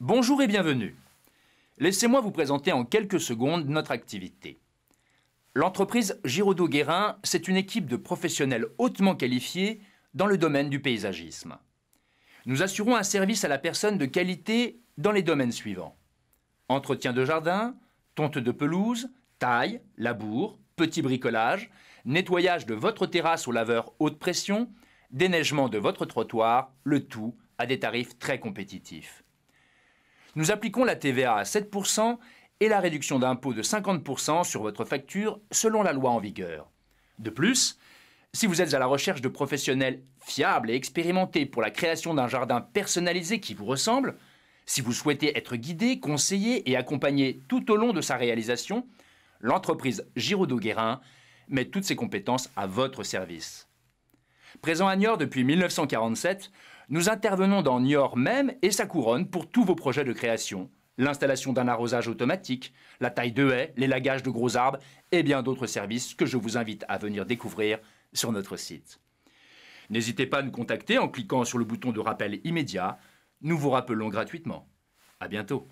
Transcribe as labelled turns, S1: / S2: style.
S1: Bonjour et bienvenue. Laissez-moi vous présenter en quelques secondes notre activité. L'entreprise Giraudot-Guérin, c'est une équipe de professionnels hautement qualifiés dans le domaine du paysagisme. Nous assurons un service à la personne de qualité dans les domaines suivants. Entretien de jardin, tonte de pelouse, taille, labour, petit bricolage, nettoyage de votre terrasse au laveur haute pression, déneigement de votre trottoir, le tout à des tarifs très compétitifs. Nous appliquons la TVA à 7% et la réduction d'impôt de 50% sur votre facture selon la loi en vigueur. De plus, si vous êtes à la recherche de professionnels fiables et expérimentés pour la création d'un jardin personnalisé qui vous ressemble, si vous souhaitez être guidé, conseillé et accompagné tout au long de sa réalisation, l'entreprise Giraudot-Guérin met toutes ses compétences à votre service. Présent à Niort depuis 1947, nous intervenons dans Niort même et sa couronne pour tous vos projets de création, l'installation d'un arrosage automatique, la taille de haies, l'élagage de gros arbres et bien d'autres services que je vous invite à venir découvrir sur notre site. N'hésitez pas à nous contacter en cliquant sur le bouton de rappel immédiat. Nous vous rappelons gratuitement. À bientôt.